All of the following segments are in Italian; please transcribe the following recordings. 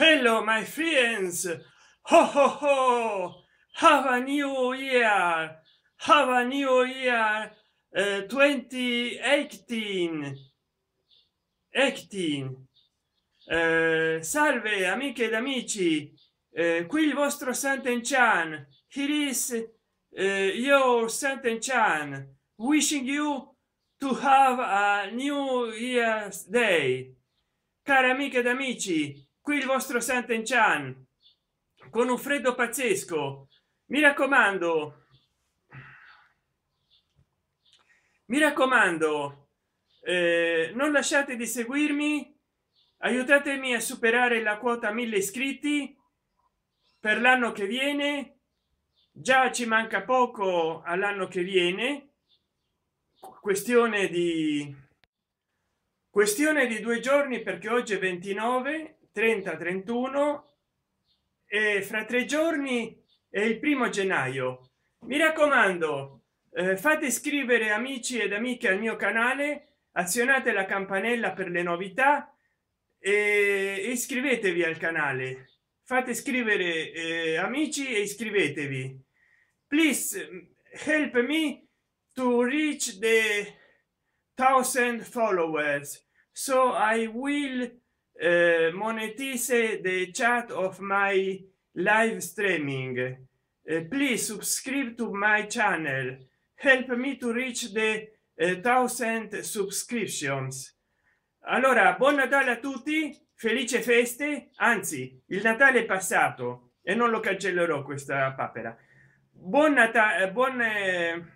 hello my friends ho ho ho have a new year have a new year uh, 2018 18 uh, salve amiche ed amici uh, qui il vostro santen chan here is uh, your santen chan wishing you to have a new year's day cari amiche ed amici qui il vostro santen chan con un freddo pazzesco mi raccomando mi raccomando eh, non lasciate di seguirmi aiutatemi a superare la quota 1000 iscritti per l'anno che viene già ci manca poco all'anno che viene questione di questione di due giorni perché oggi è 29 30 31 e fra tre giorni è il primo gennaio mi raccomando eh, fate iscrivere amici ed amiche al mio canale azionate la campanella per le novità e iscrivetevi al canale fate scrivere eh, amici e iscrivetevi please mm, help me to reach the thousand followers so i will eh, monetize the chat of my live streaming uh, please subscribe to my channel help me to reach the uh, thousand subscriptions allora buon natale a tutti felice feste anzi il natale è passato e non lo cancellerò questa papera buon natale eh, buon eh,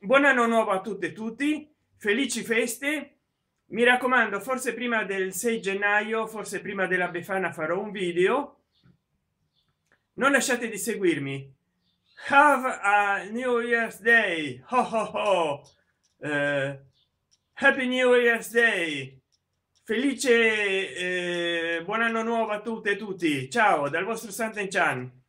buon anno nuovo a tutte e tutti felici feste mi raccomando forse prima del 6 gennaio forse prima della befana farò un video non lasciate di seguirmi have a new year's day ho ho ho eh, happy new year's day felice eh, buon anno nuovo a tutte e tutti ciao dal vostro santen chan